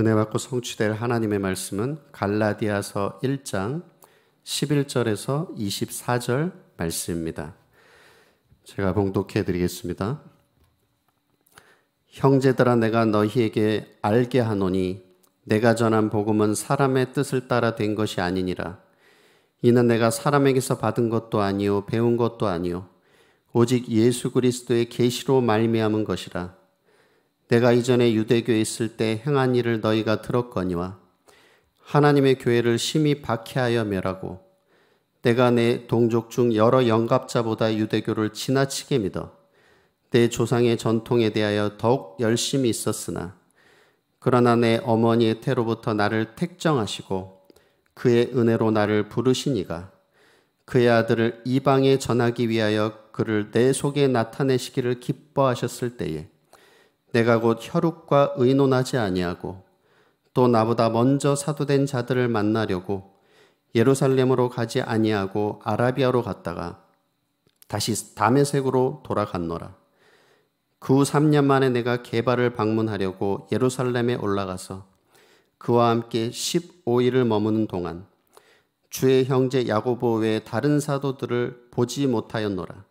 은혜 받고 성취될 하나님의 말씀은 갈라디아서 1장 11절에서 24절 말씀입니다. 제가 봉독해 드리겠습니다. 형제들아 내가 너희에게 알게 하노니 내가 전한 복음은 사람의 뜻을 따라 된 것이 아니니라 이는 내가 사람에게서 받은 것도 아니요 배운 것도 아니요 오직 예수 그리스도의 계시로 말미암은 것이라 내가 이전에 유대교에 있을 때 행한 일을 너희가 들었거니와 하나님의 교회를 심히 박해하여 멸하고 내가 내 동족 중 여러 영갑자보다 유대교를 지나치게 믿어 내 조상의 전통에 대하여 더욱 열심히 있었으나 그러나 내 어머니의 태로부터 나를 택정하시고 그의 은혜로 나를 부르시니가 그의 아들을 이방에 전하기 위하여 그를 내 속에 나타내시기를 기뻐하셨을 때에 내가 곧 혈육과 의논하지 아니하고 또 나보다 먼저 사도된 자들을 만나려고 예루살렘으로 가지 아니하고 아라비아로 갔다가 다시 담메색으로 돌아갔노라. 그 후 3년 만에 내가 개발을 방문하려고 예루살렘에 올라가서 그와 함께 15일을 머무는 동안 주의 형제 야고보 외 다른 사도들을 보지 못하였노라.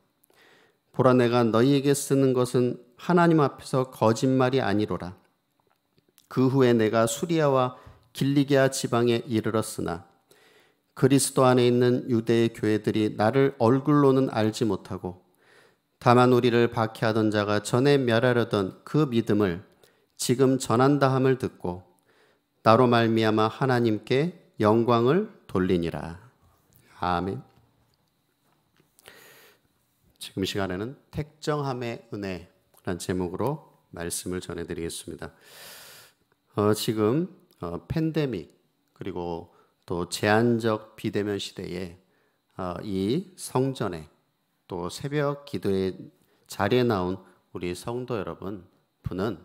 보라 내가 너희에게 쓰는 것은 하나님 앞에서 거짓말이 아니로라. 그 후에 내가 수리아와 길리기아 지방에 이르렀으나 그리스도 안에 있는 유대의 교회들이 나를 얼굴로는 알지 못하고 다만 우리를 박해하던 자가 전에 멸하려던 그 믿음을 지금 전한다 함을 듣고 나로 말미암아 하나님께 영광을 돌리니라. 아멘. 지금 시간에는 택정함의 은혜 란 제목으로 말씀을 전해드리겠습니다. 어, 지금 어, 팬데믹 그리고 또 제한적 비대면 시대에 어, 이 성전에 또 새벽 기도의 자리에 나온 우리 성도 여러분 분은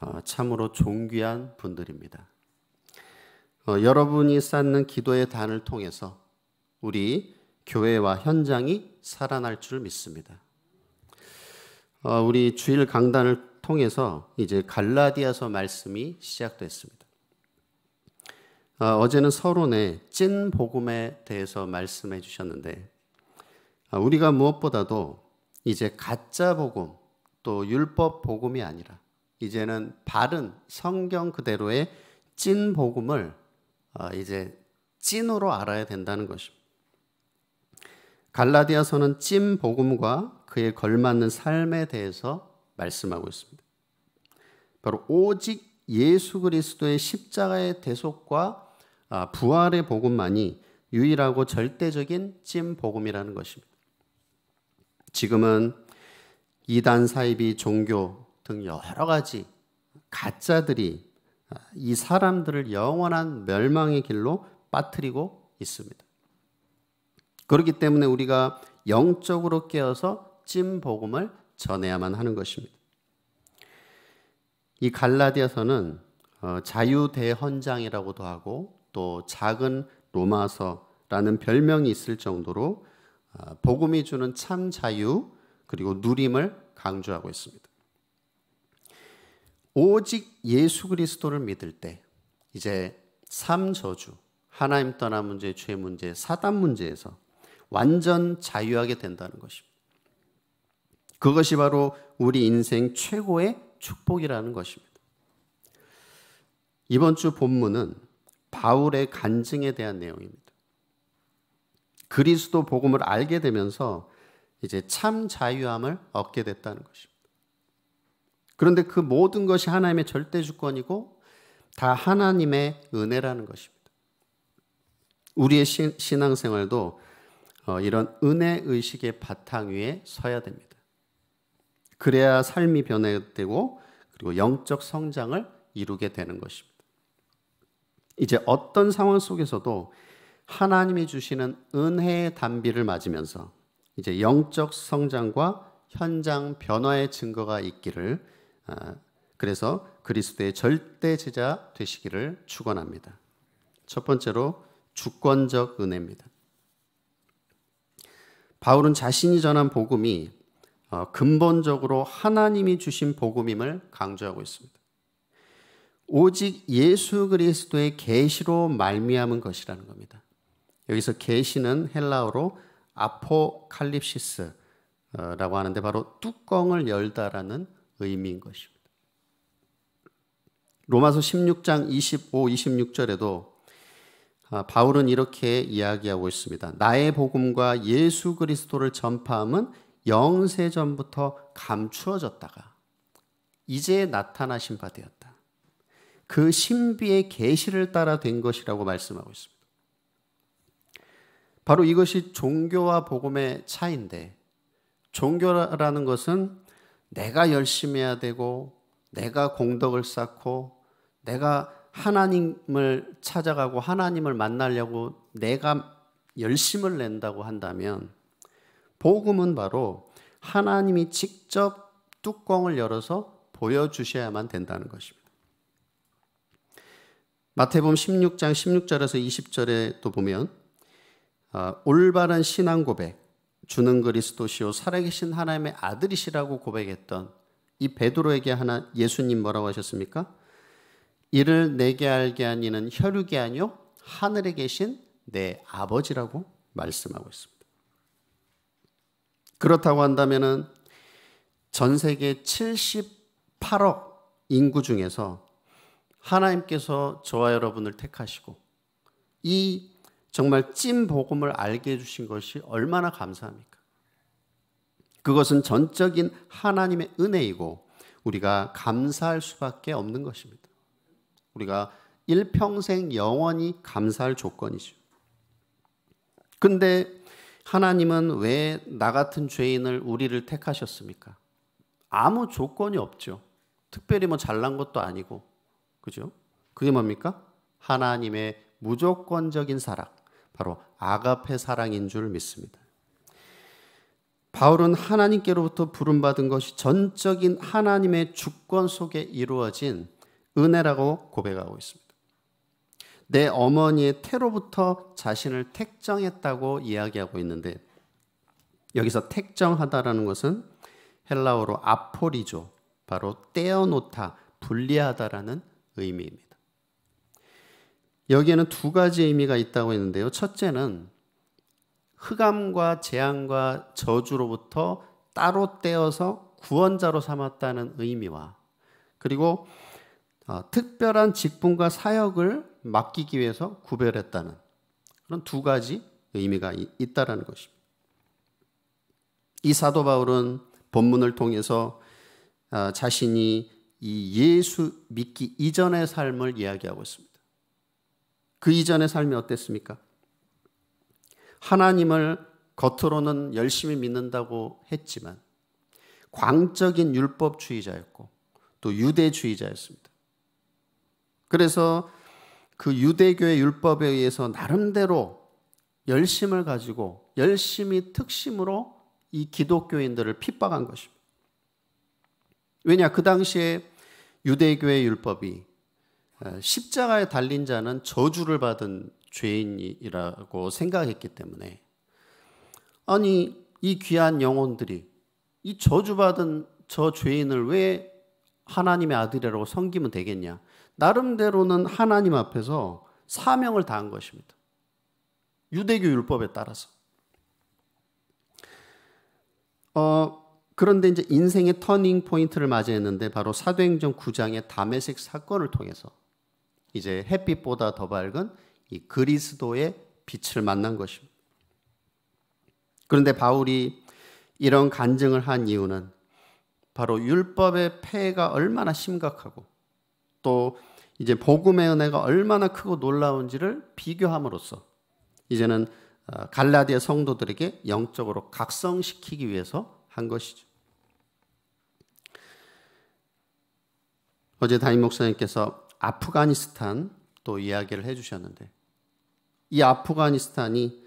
어, 참으로 존귀한 분들입니다. 어, 여러분이 쌓는 기도의 단을 통해서 우리 교회와 현장이 살아날 줄 믿습니다. 어, 우리 주일 강단을 통해서 이제 갈라디아서 말씀이 시작됐습니다. 어, 어제는 서론에 찐 복음에 대해서 말씀해 주셨는데 아, 우리가 무엇보다도 이제 가짜 복음 또 율법 복음이 아니라 이제는 바른 성경 그대로의 찐 복음을 어, 이제 찐으로 알아야 된다는 것입니다. 갈라디아서는 찐 복음과 그에 걸맞는 삶에 대해서 말씀하고 있습니다. 바로 오직 예수 그리스도의 십자가의 대속과 아, 부활의 복음만이 유일하고 절대적인 찐 복음이라는 것입니다. 지금은 이단 사이비 종교 등 여러 가지 가짜들이 아, 이 사람들을 영원한 멸망의 길로 빠뜨리고 있습니다. 그렇기 때문에 우리가 영적으로 깨어서 값진 복음을 전해야만 하는 것입니다. 이 갈라디아서는 어, 자유대헌장이라고도 하고 또 작은 로마서라는 별명이 있을 정도로 어, 복음이 주는 참 자유 그리고 누림을 강조하고 있습니다. 오직 예수 그리스도를 믿을 때 이제 삶 저주, 하나님 떠나 문제, 죄 문제, 사단 문제에서 완전 자유하게 된다는 것입니다. 그것이 바로 우리 인생 최고의 축복이라는 것입니다. 이번 주 본문은 바울의 간증에 대한 내용입니다. 그리스도 복음을 알게 되면서 이제 참 자유함을 얻게 됐다는 것입니다. 그런데 그 모든 것이 하나님의 절대 주권이고 다 하나님의 은혜라는 것입니다. 우리의 신앙생활도 어, 이런 은혜 의식의 바탕 위에 서야 됩니다. 그래야 삶이 변화되고 그리고 영적 성장을 이루게 되는 것입니다. 이제 어떤 상황 속에서도 하나님이 주시는 은혜의 단비를 맞으면서 이제 영적 성장과 현장 변화의 증거가 있기를 아, 그래서 그리스도의 절대 제자 되시기를 축원합니다. 첫 번째로 주권적 은혜입니다. 바울은 자신이 전한 복음이 어, 근본적으로 하나님이 주신 복음임을 강조하고 있습니다. 오직 예수 그리스도의 계시로 말미암은 것이라는 겁니다. 여기서 계시는 헬라어로 아포칼립시스라고 하는데 바로 뚜껑을 열다라는 의미인 것입니다. 로마서 16장 25, 26절에도 바울은 이렇게 이야기하고 있습니다. 나의 복음과 예수 그리스도를 전파함은 영세 전부터 감추어졌다가 이제 나타나신 바 되었다. 그 신비의 계시를 따라 된 것이라고 말씀하고 있습니다. 바로 이것이 종교와 복음의 차인데 종교라는 것은 내가 열심히 해야 되고 내가 공덕을 쌓고 내가 하나님을 찾아가고 하나님을 만나려고 내가 열심을 낸다고 한다면 복음은 바로 하나님이 직접 뚜껑을 열어서 보여주셔야만 된다는 것입니다. 마태복음 16장 16절에서 20절에 또 보면 아, 올바른 신앙 고백, 주는 그리스도시요 살아계신 하나님의 아들이시라고 고백했던 이 베드로에게 하나 예수님 뭐라고 하셨습니까? 이를 내게 알게 한 이는 혈육이 아니요 하늘에 계신 내 아버지라고 말씀하고 있습니다. 그렇다고 한다면은 전 세계 78억 인구 중에서 하나님께서 저와 여러분을 택하시고 이 정말 찐 복음을 알게 해주신 것이 얼마나 감사합니까? 그것은 전적인 하나님의 은혜이고 우리가 감사할 수밖에 없는 것입니다. 우리가 일평생 영원히 감사할 조건이죠. 근데 하나님은 왜 나 같은 죄인을 우리를 택하셨습니까? 아무 조건이 없죠. 특별히 뭐 잘난 것도 아니고. 그죠? 그게 뭡니까? 하나님의 무조건적인 사랑. 바로 아가페 사랑인 줄 믿습니다. 바울은 하나님께로부터 부름받은 것이 전적인 하나님의 주권 속에 이루어진 은혜라고 고백하고 있습니다. 내 어머니의 태로부터 자신을 택정했다고 이야기하고 있는데 여기서 택정하다라는 것은 헬라어로 아포리조, 바로 떼어놓다, 분리하다라는 의미입니다. 여기에는 두 가지 의미가 있다고 했는데요. 첫째는 흑암과 재앙과 저주로부터 따로 떼어서 구원자로 삼았다는 의미와 그리고 어, 특별한 직분과 사역을 맡기기 위해서 구별했다는 그런 두 가지 의미가 있다라는 것입니다. 이 사도 바울은 본문을 통해서 어, 자신이 이 예수 믿기 이전의 삶을 이야기하고 있습니다. 그 이전의 삶이 어땠습니까? 하나님을 겉으로는 열심히 믿는다고 했지만 광적인 율법주의자였고 또 유대주의자였습니다. 그래서 그 유대교의 율법에 의해서 나름대로 열심을 가지고 열심히 특심으로 이 기독교인들을 핍박한 것입니다. 왜냐 그 당시에 유대교의 율법이 어, 십자가에 달린 자는 저주를 받은 죄인이라고 생각했기 때문에 아니 이 귀한 영혼들이 이 저주받은 저 죄인을 왜 하나님의 아들이라고 섬기면 되겠냐? 나름대로는 하나님 앞에서 사명을 다한 것입니다. 유대교 율법에 따라서. 어, 그런데 이제 인생의 터닝 포인트를 맞이했는데 바로 사도행전 9장의 다메섹 사건을 통해서 이제 햇빛보다 더 밝은 이 그리스도의 빛을 만난 것입니다. 그런데 바울이 이런 간증을 한 이유는 바로 율법의 폐해가 얼마나 심각하고 또 이제 복음의 은혜가 얼마나 크고 놀라운지를 비교함으로써 이제는 어, 갈라디아 성도들에게 영적으로 각성시키기 위해서 한 것이죠. 어제 담임 목사님께서 아프가니스탄 또 이야기를 해주셨는데 이 아프가니스탄이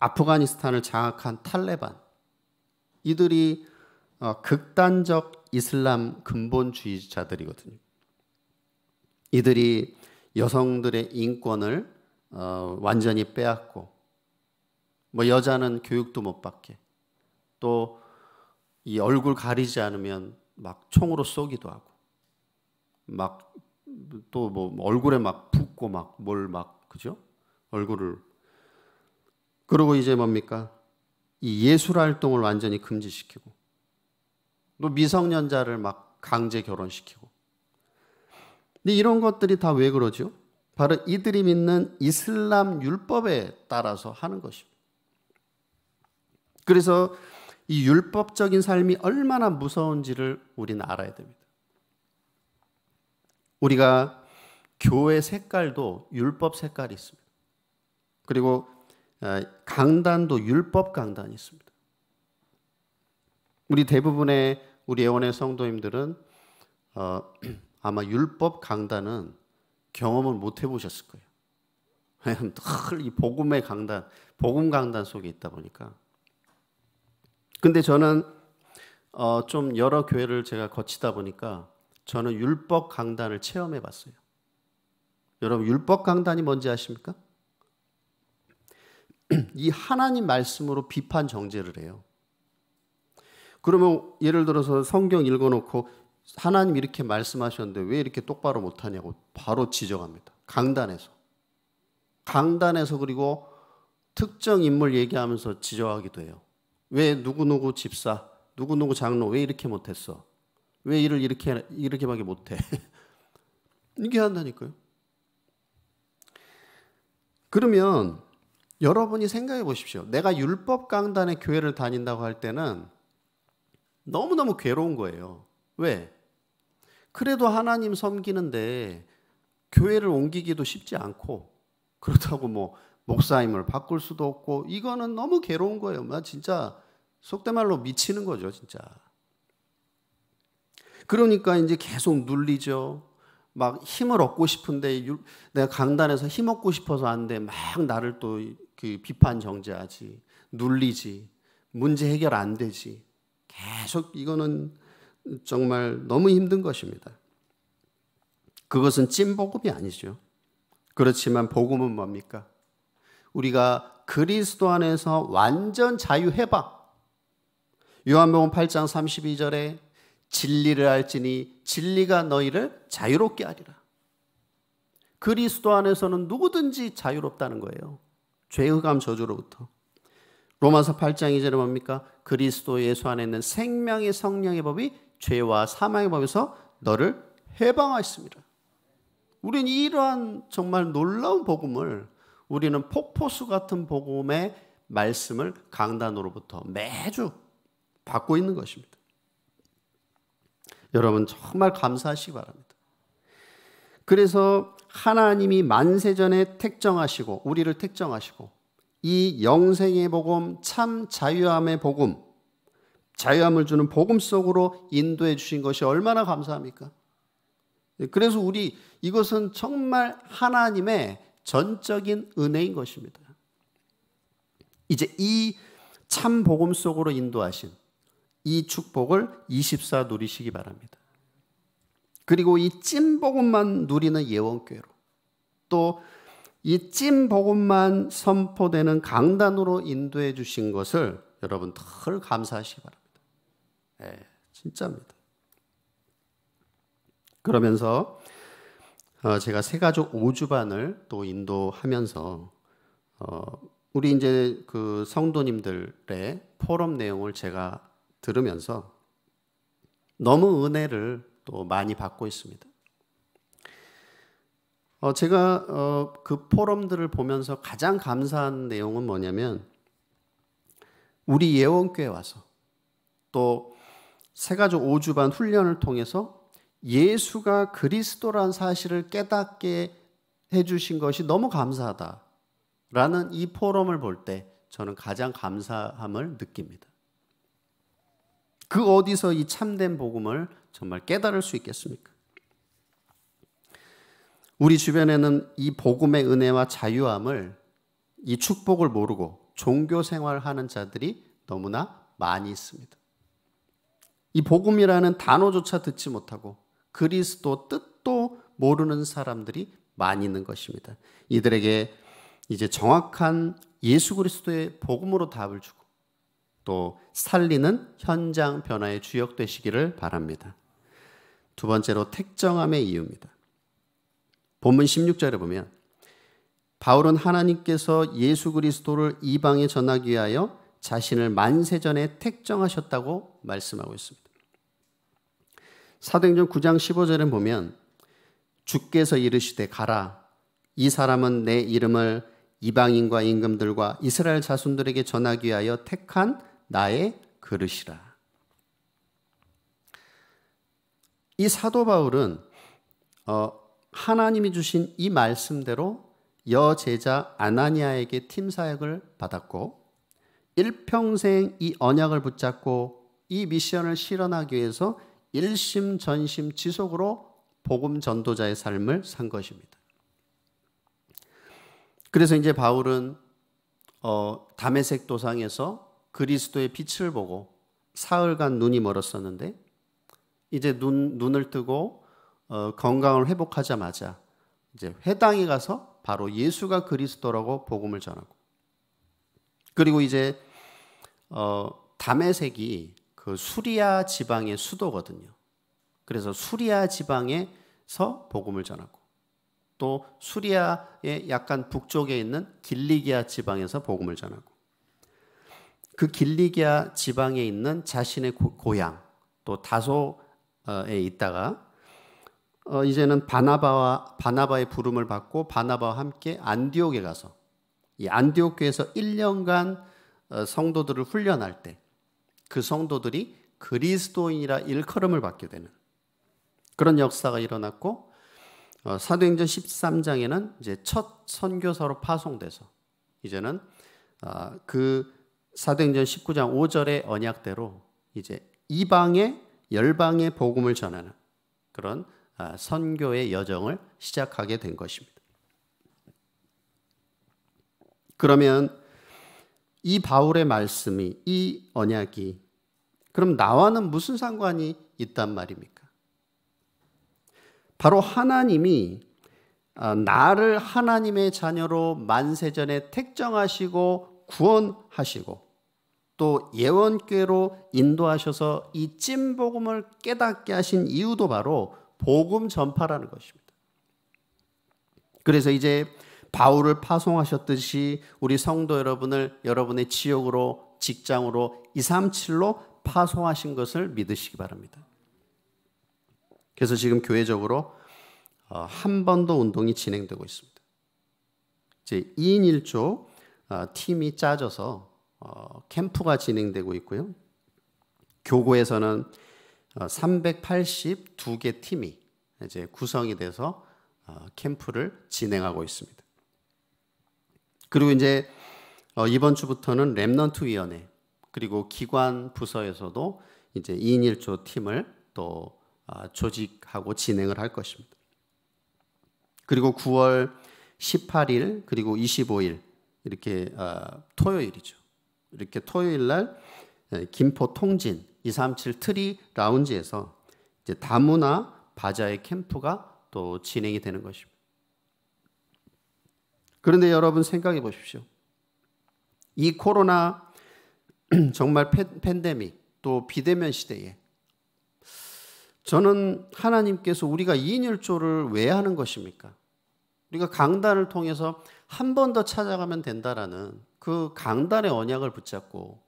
아프가니스탄을 장악한 탈레반 이들이 어, 극단적 이슬람 근본주의자들이거든요. 이들이 여성들의 인권을 어, 완전히 빼앗고 뭐 여자는 교육도 못 받게 또 이 얼굴 가리지 않으면 막 총으로 쏘기도 하고 막 또 뭐 얼굴에 막 붓고 막 뭘막 막, 그죠 얼굴을 그리고 이제 뭡니까 이 예술 활동을 완전히 금지시키고 또 미성년자를 막 강제 결혼시키고 근데 이런 것들이 다 왜 그러죠? 바로 이들이 믿는 이슬람 율법에 따라서 하는 것입니다. 그래서 이 율법적인 삶이 얼마나 무서운지를 우리는 알아야 됩니다. 우리가 교회 색깔도 율법 색깔이 있습니다. 그리고 어, 강단도 율법 강단이 있습니다. 우리 대부분의 우리 예원의 성도님들은 어, 아마 율법 강단은 경험을 못 해보셨을 거예요. 왜냐하면 이 복음의 강단, 복음 강단 속에 있다 보니까. 근데 저는 어, 좀 여러 교회를 제가 거치다 보니까 저는 율법 강단을 체험해 봤어요. 여러분 율법 강단이 뭔지 아십니까? 이 하나님 말씀으로 비판 정죄를 해요. 그러면 예를 들어서 성경 읽어놓고 하나님 이렇게 말씀하셨는데 왜 이렇게 똑바로 못하냐고 바로 지적합니다. 강단에서. 강단에서 그리고 특정 인물 얘기하면서 지적하기도 해요. 왜 누구누구 집사, 누구누구 장로 왜 이렇게 못했어? 왜 일을 이렇게, 이렇게밖에 못해? 이게 한다니까요. 그러면 여러분이 생각해 보십시오. 내가 율법 강단의 교회를 다닌다고 할 때는 너무너무 괴로운 거예요. 왜? 그래도 하나님 섬기는데 교회를 옮기기도 쉽지 않고 그렇다고 뭐 목사임을 바꿀 수도 없고 이거는 너무 괴로운 거예요. 나 진짜 속된 말로 미치는 거죠, 진짜. 그러니까 이제 계속 눌리죠. 막 힘을 얻고 싶은데 내가 강단에서 힘 얻고 싶어서 안 돼. 막 나를 또 그 비판 정제하지. 눌리지. 문제 해결 안 되지. 계속 이거는 정말 너무 힘든 것입니다. 그것은 찐복음이 아니죠. 그렇지만 복음은 뭡니까? 우리가 그리스도 안에서 완전 자유해방. 요한복음 8장 32절에 진리를 알지니 진리가 너희를 자유롭게 하리라. 그리스도 안에서는 누구든지 자유롭다는 거예요. 죄 흑암 저주로부터. 로마서 8장 2절에 뭡니까? 그리스도 예수 안에 있는 생명의 성령의 법이 죄와 사망의 법에서 너를 해방하였습니다. 우리는 이러한 정말 놀라운 복음을 우리는 폭포수 같은 복음의 말씀을 강단으로부터 매주 받고 있는 것입니다. 여러분 정말 감사하시기 바랍니다. 그래서 하나님이 만세전에 택정하시고 우리를 택정하시고 이 영생의 복음 참 자유함의 복음 자유함을 주는 복음 속으로 인도해 주신 것이 얼마나 감사합니까? 그래서 우리 이것은 정말 하나님의 전적인 은혜인 것입니다. 이제 이 참 복음 속으로 인도하신 이 축복을 24 누리시기 바랍니다. 그리고 이 찐 복음만 누리는 예원교회로 또 이 찐 복음만 선포되는 강단으로 인도해 주신 것을 여러분 늘 감사하시기 바랍니다. 예, 진짜입니다. 그러면서 어, 제가 세 가족 5주반을 또 인도하면서 어, 우리 이제 그 성도님들의 포럼 내용을 제가 들으면서 너무 은혜를 또 많이 받고 있습니다. 어, 제가 그 포럼들을 보면서 가장 감사한 내용은 뭐냐면 우리 예원교회 와서 또 세가지 5주반 훈련을 통해서 예수가 그리스도란 사실을 깨닫게 해주신 것이 너무 감사하다라는 이 포럼을 볼 때 저는 가장 감사함을 느낍니다. 그 어디서 이 참된 복음을 정말 깨달을 수 있겠습니까? 우리 주변에는 이 복음의 은혜와 자유함을 이 축복을 모르고 종교 생활하는 자들이 너무나 많이 있습니다. 이 복음이라는 단어조차 듣지 못하고 그리스도 뜻도 모르는 사람들이 많이 있는 것입니다. 이들에게 이제 정확한 예수 그리스도의 복음으로 답을 주고 또 살리는 현장 변화의 주역 되시기를 바랍니다. 두 번째로 택정함의 이유입니다. 본문 16절에 보면 바울은 하나님께서 예수 그리스도를 이방에 전하기 위하여 자신을 만세전에 택정하셨다고 말씀하고 있습니다. 사도행전 9장 15절에 보면 주께서 이르시되 가라 이 사람은 내 이름을 이방인과 임금들과 이스라엘 자손들에게 전하기 위하여 택한 나의 그릇이라. 이 사도 바울은 어, 하나님이 주신 이 말씀대로 여제자 아나니아에게 팀 사역을 받았고 일평생 이 언약을 붙잡고 이 미션을 실현하기 위해서 일심 전심 지속으로 복음 전도자의 삶을 산 것입니다. 그래서 이제 바울은 어, 담에색 도상에서 그리스도의 빛을 보고 사흘간 눈이 멀었었는데 이제 눈 눈을 뜨고 어, 건강을 회복하자마자 이제 회당에 가서 바로 예수가 그리스도라고 복음을 전하고 그리고 이제 어, 담에색이 그 수리아 지방의 수도거든요. 그래서 수리아 지방에서 복음을 전하고 또 수리아의 약간 북쪽에 있는 길리기아 지방에서 복음을 전하고 그 길리기아 지방에 있는 자신의 고, 향또 다소에 있다가 어, 이제는 바나바와 바나바의 부름을 받고 바나바와 함께 안디옥에 가서 이 안디옥 교에서 1년간 어, 성도들을 훈련할 때그 성도들이 그리스도인이라 일컬음을 받게 되는 그런 역사가 일어났고 어, 사도행전 13장에는 이제 첫 선교사로 파송돼서 이제는 어, 그 사도행전 19장 5절의 언약대로 이제 이방의 열방의 복음을 전하는 그런 어, 선교의 여정을 시작하게 된 것입니다. 그러면 이 바울의 말씀이 이 언약이 그럼 나와는 무슨 상관이 있단 말입니까? 바로 하나님이 어, 나를 하나님의 자녀로 만세전에 택정하시고 구원하시고 또 예언궤로 인도하셔서 이 찐복음을 깨닫게 하신 이유도 바로 복음 전파라는 것입니다. 그래서 이제 바울을 파송하셨듯이 우리 성도 여러분을 여러분의 지역으로 직장으로 237로 파송하신 것을 믿으시기 바랍니다. 그래서 지금 교회적으로 어, 한번더 운동이 진행되고 있습니다. 이제 2인 1조 어, 팀이 짜져서 어, 캠프가 진행되고 있고요. 교구에서는 382개 팀이 이제 구성이 돼서 캠프를 진행하고 있습니다. 그리고 이제 이번 주부터는 랩넌트 위원회 그리고 기관 부서에서도 이제 2인 1조 팀을 또 아, 조직하고 진행을 할 것입니다. 그리고 9월 18일 그리고 25일 이렇게 아, 토요일이죠. 이렇게 토요일 날 예, 김포 통진 237 트리 라운지에서 이제 다문화 바자회 캠프가 또 진행이 되는 것입니다. 그런데 여러분 생각해 보십시오. 이 코로나 정말 팬데믹 또 비대면 시대에 저는 하나님께서 우리가 2인 1조를 왜 하는 것입니까? 우리가 강단을 통해서 한 번 더 찾아가면 된다라는 그 강단의 언약을 붙잡고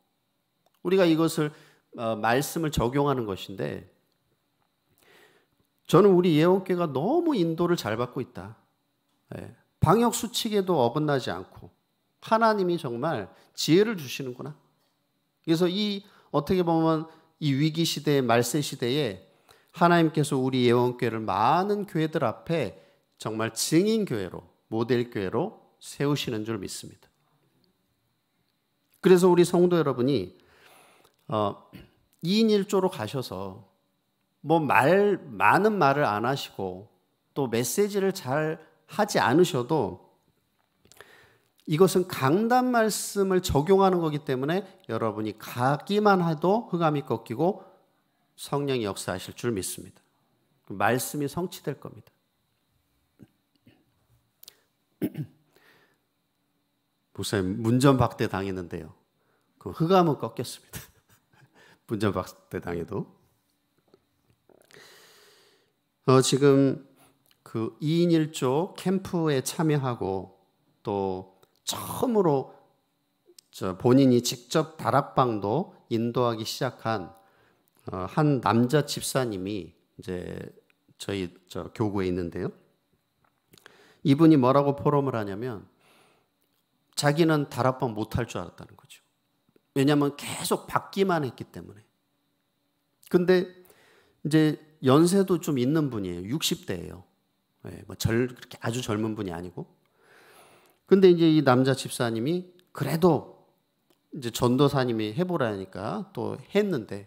우리가 이것을 어, 말씀을 적용하는 것인데 저는 우리 예언교가 너무 인도를 잘 받고 있다. 예. 방역 수칙에도 어긋나지 않고 하나님이 정말 지혜를 주시는구나. 그래서 이 어떻게 보면 이 위기 시대의 말세 시대에 하나님께서 우리 예원교회를 많은 교회들 앞에 정말 증인 교회로 모델 교회로 세우시는 줄 믿습니다. 그래서 우리 성도 여러분이 어, 2인 1조로 가셔서 뭐 말 많은 말을 안 하시고 또 메시지를 잘 하지 않으셔도 이것은 강단 말씀을 적용하는 거기 때문에 여러분이 가기만 해도 흑암이 꺾이고 성령이 역사하실 줄 믿습니다. 그 말씀이 성취될 겁니다. 목사님 문전박대 당했는데요. 그 흑암은 꺾였습니다. 문전박대 당해도 어, 지금 그 2인 1조 캠프에 참여하고 또 처음으로 본인이 직접 다락방도 인도하기 시작한 어, 한 남자 집사님이 이제 저희 저 교구에 있는데요. 이분이 뭐라고 포럼을 하냐면 자기는 다락방 못할 줄 알았다는 거죠. 왜냐하면 계속 받기만 했기 때문에. 근데 이제 연세도 좀 있는 분이에요. 60대예요. 네, 예, 뭐 절, 그렇게 아주 젊은 분이 아니고. 근데 이제 이 남자 집사님이 그래도 이제 전도사님이 해보라니까 또 했는데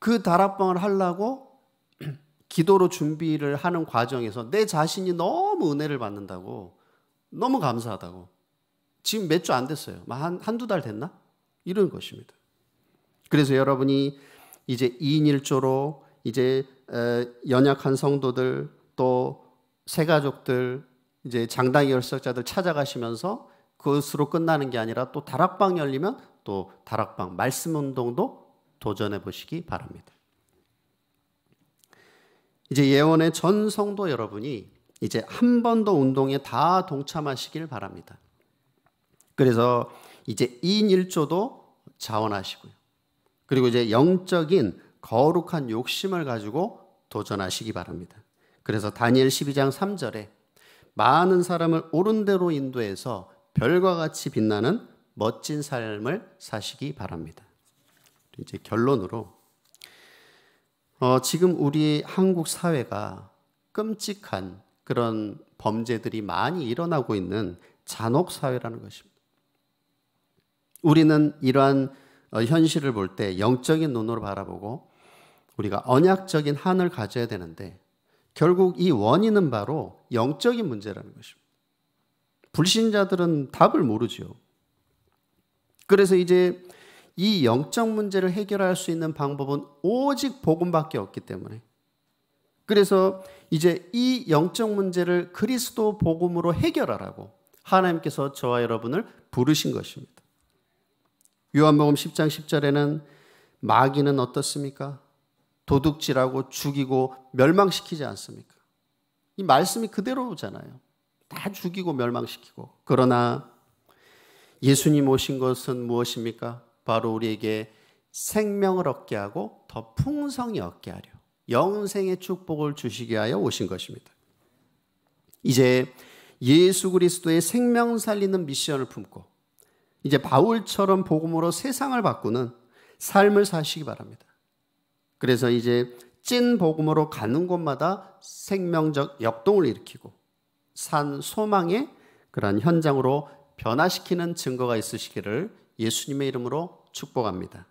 그 다락방을 하려고 기도로 준비를 하는 과정에서 내 자신이 너무 은혜를 받는다고 너무 감사하다고 지금 몇 주 안 됐어요. 한, 한두 달 됐나? 이런 것입니다. 그래서 여러분이 이제 2인 1조로 이제 연약한 성도들 또 새가족들 이제 장당 열석자들 찾아가시면서 그것으로 끝나는 게 아니라 또 다락방 열리면 또 다락방 말씀 운동도 도전해 보시기 바랍니다. 이제 예원의 전 성도 여러분이 이제 한번더 운동에 다 동참하시길 바랍니다. 그래서 이제 2인 1조도 자원하시고요. 그리고 이제 영적인 거룩한 욕심을 가지고 도전하시기 바랍니다. 그래서 다니엘 12장 3절에 많은 사람을 옳은 대로 인도해서 별과 같이 빛나는 멋진 삶을 사시기 바랍니다. 이제 결론으로 어, 지금 우리 한국 사회가 끔찍한 그런 범죄들이 많이 일어나고 있는 잔혹 사회라는 것입니다. 우리는 이러한 어, 현실을 볼 때 영적인 눈으로 바라보고 우리가 언약적인 한을 가져야 되는데 결국 이 원인은 바로 영적인 문제라는 것입니다. 불신자들은 답을 모르지요. 그래서 이제 이 영적 문제를 해결할 수 있는 방법은 오직 복음밖에 없기 때문에 그래서 이제 이 영적 문제를 그리스도 복음으로 해결하라고 하나님께서 저와 여러분을 부르신 것입니다. 요한복음 10장 10절에는 마귀는 어떻습니까? 도둑질하고 죽이고 멸망시키지 않습니까? 이 말씀이 그대로잖아요. 다 죽이고 멸망시키고. 그러나 예수님 오신 것은 무엇입니까? 바로 우리에게 생명을 얻게 하고 더 풍성히 얻게 하려. 영생의 축복을 주시게 하여 오신 것입니다. 이제 예수 그리스도의 생명 살리는 미션을 품고 이제 바울처럼 복음으로 세상을 바꾸는 삶을 사시기 바랍니다. 그래서 이제 찐 복음으로 가는 곳마다 생명적 역동을 일으키고 산 소망의 그러한 현장으로 변화시키는 증거가 있으시기를 예수님의 이름으로 축복합니다.